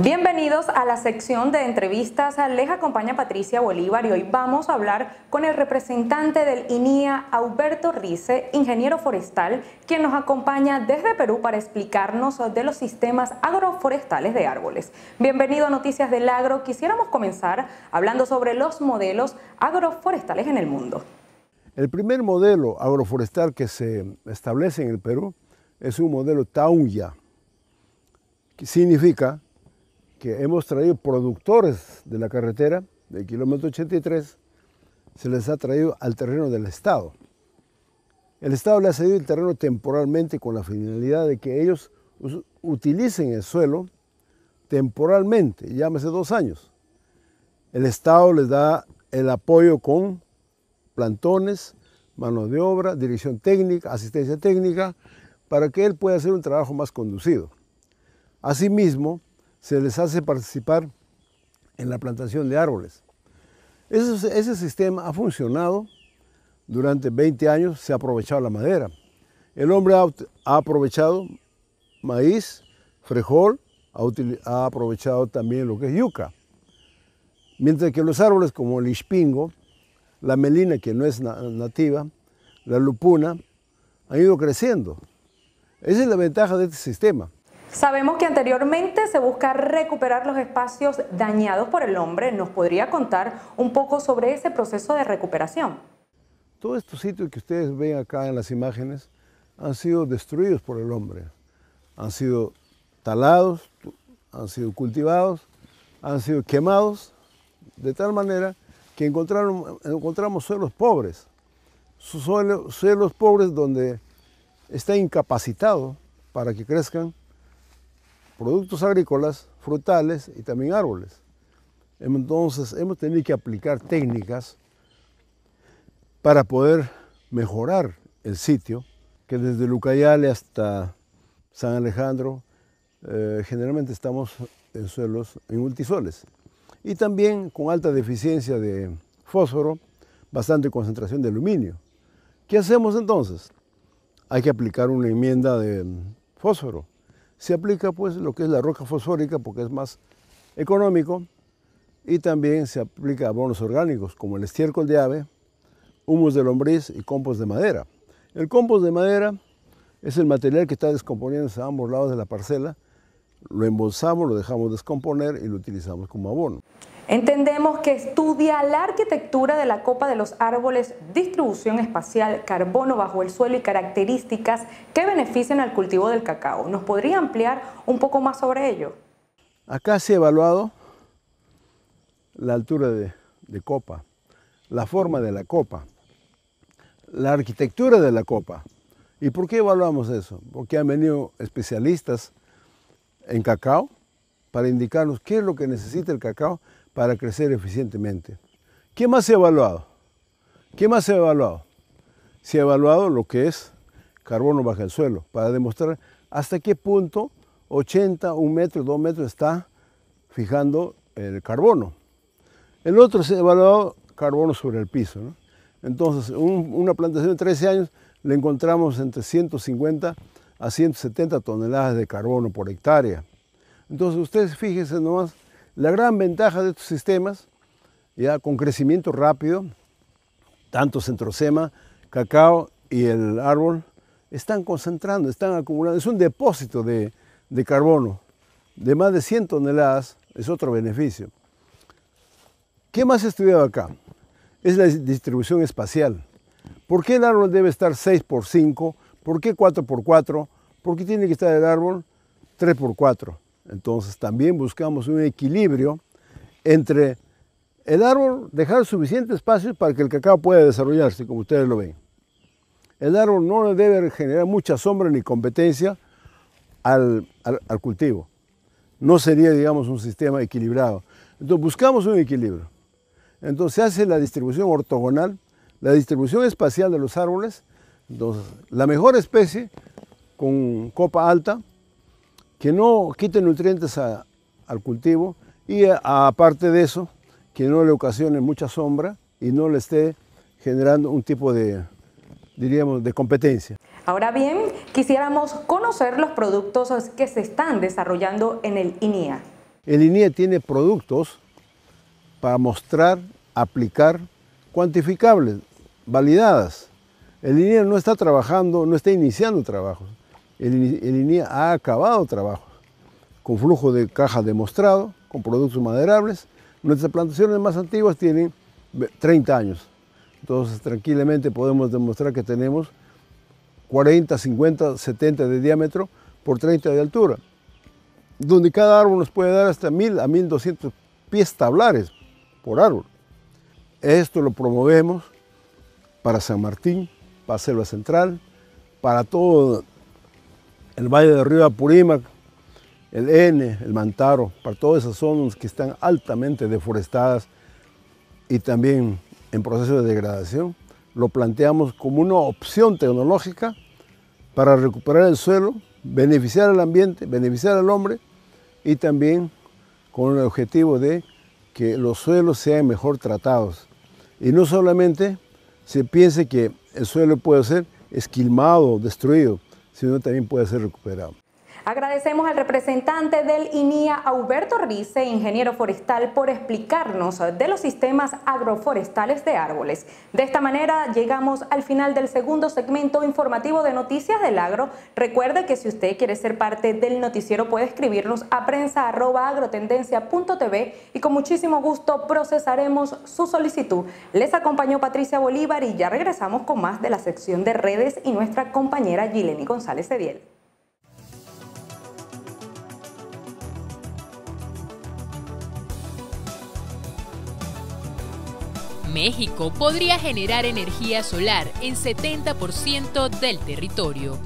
Bienvenidos a la sección de entrevistas. Les acompaña Patricia Bolívar y hoy vamos a hablar con el representante del INIA, Alberto Rice, ingeniero forestal, quien nos acompaña desde Perú para explicarnos de los sistemas agroforestales de árboles. Bienvenido a Noticias del Agro. Quisiéramos comenzar hablando sobre los modelos agroforestales en el mundo. El primer modelo agroforestal que se establece en el Perú es un modelo Tauya, que significa que hemos traído productores de la carretera, del kilómetro 83, se les ha traído al terreno del Estado. El Estado le ha cedido el terreno temporalmente con la finalidad de que ellos utilicen el suelo temporalmente, llámese dos años. El Estado les da el apoyo con plantones, mano de obra, dirección técnica, asistencia técnica, para que él pueda hacer un trabajo más conducido. Asimismo, se les hace participar en la plantación de árboles. Ese, sistema ha funcionado durante 20 años, se ha aprovechado la madera. El hombre ha, aprovechado maíz, frijol, ha, ha aprovechado también lo que es yuca. Mientras que los árboles como el ispingo, la melina que no es nativa, la lupuna, han ido creciendo. Esa es la ventaja de este sistema. Sabemos que anteriormente se busca recuperar los espacios dañados por el hombre. ¿Nos podría contar un poco sobre ese proceso de recuperación? Todos estos sitios que ustedes ven acá en las imágenes han sido destruidos por el hombre. Han sido talados, han sido cultivados, han sido quemados, de tal manera que encontramos suelos pobres. Suelos, suelos pobres donde está incapacitado para que crezcan productos agrícolas, frutales y también árboles. Entonces hemos tenido que aplicar técnicas para poder mejorar el sitio, que desde Lucayale hasta San Alejandro eh, generalmente estamos en suelos en multisoles. Y también con alta deficiencia de fósforo, bastante concentración de aluminio. ¿Qué hacemos entonces? Hay que aplicar una enmienda de fósforo se aplica pues lo que es la roca fosfórica porque es más económico y también se aplica abonos orgánicos como el estiércol de ave, humus de lombriz y compost de madera. El compost de madera es el material que está descomponiendo a ambos lados de la parcela. Lo embolsamos, lo dejamos descomponer y lo utilizamos como abono. Entendemos que estudia la arquitectura de la copa de los árboles, distribución espacial, carbono bajo el suelo y características que benefician al cultivo del cacao. ¿Nos podría ampliar un poco más sobre ello? Acá se ha evaluado la altura de, de copa, la forma de la copa, la arquitectura de la copa. ¿Y por qué evaluamos eso? Porque han venido especialistas en cacao para indicarnos qué es lo que necesita el cacao para crecer eficientemente. ¿Qué más se ha evaluado? ¿Qué más se ha evaluado? Se ha evaluado lo que es carbono bajo el suelo para demostrar hasta qué punto 80, 1 metro, 2 metros está fijando el carbono. El otro se ha evaluado carbono sobre el piso. ¿no? Entonces, una plantación de 13 años le encontramos entre 150 a 170 toneladas de carbono por hectárea. Entonces, ustedes fíjense nomás la gran ventaja de estos sistemas, ya con crecimiento rápido, tanto centrosema, cacao y el árbol, están concentrando, están acumulando. Es un depósito de, carbono de más de 100 toneladas, es otro beneficio. ¿Qué más he estudiado acá? Es la distribución espacial. ¿Por qué el árbol debe estar 6 x 5? ¿Por qué 4 x 4? ¿Por qué tiene que estar el árbol 3 x 4? Entonces también buscamos un equilibrio entre el árbol dejar suficiente espacio para que el cacao pueda desarrollarse, como ustedes lo ven. El árbol no debe generar mucha sombra ni competencia al, cultivo. No sería, digamos, un sistema equilibrado. Entonces buscamos un equilibrio. Entonces se hace la distribución ortogonal, la distribución espacial de los árboles. Entonces, la mejor especie con copa alta que no quite nutrientes al cultivo y eh, aparte de eso, que no le ocasione mucha sombra y no le esté generando un tipo de, diríamos, de competencia. Ahora bien, quisiéramos conocer los productos que se están desarrollando en el INIA. E el INIA e tiene productos para mostrar, aplicar, cuantificables, validadas. El INIA e no está trabajando, no está iniciando trabajos el, el ha acabado trabajo con flujo de caja demostrado, con productos maderables. Nuestras plantaciones más antiguas tienen 30 años. Entonces, tranquilamente podemos demostrar que tenemos 40, 50, 70 de diámetro por 30 de altura, donde cada árbol nos puede dar hasta 1000 a 1200 pies tablares por árbol. Esto lo promovemos para San Martín, para Selva Central, para todo el valle de río Apurímac, el N, el Mantaro, para todas esas zonas que están altamente deforestadas y también en proceso de degradación, lo planteamos como una opción tecnológica para recuperar el suelo, beneficiar al ambiente, beneficiar al hombre y también con el objetivo de que los suelos sean mejor tratados. Y no solamente se piense que el suelo puede ser esquilmado, destruido, sino también puede ser recuperado. Agradecemos al representante del INIA, Alberto Rice, ingeniero forestal, por explicarnos de los sistemas agroforestales de árboles. De esta manera llegamos al final del segundo segmento informativo de Noticias del Agro. Recuerde que si usted quiere ser parte del noticiero puede escribirnos a prensa.agrotendencia.tv y con muchísimo gusto procesaremos su solicitud. Les acompañó Patricia Bolívar y ya regresamos con más de la sección de redes y nuestra compañera Gileni González Ediel. México podría generar energía solar en 70% del territorio.